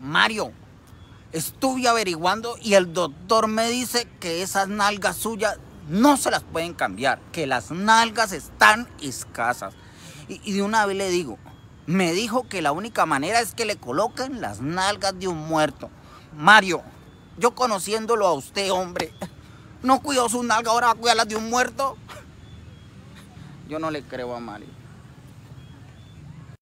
Mario, estuve averiguando y el doctor me dice que esas nalgas suyas no se las pueden cambiar, que las nalgas están escasas. Y, de una vez le digo, me dijo que la única manera es que le coloquen las nalgas de un muerto. Mario, yo conociéndolo a usted, hombre, no cuidó su nalga, ahora va a cuidar las de un muerto. Yo no le creo a Mario.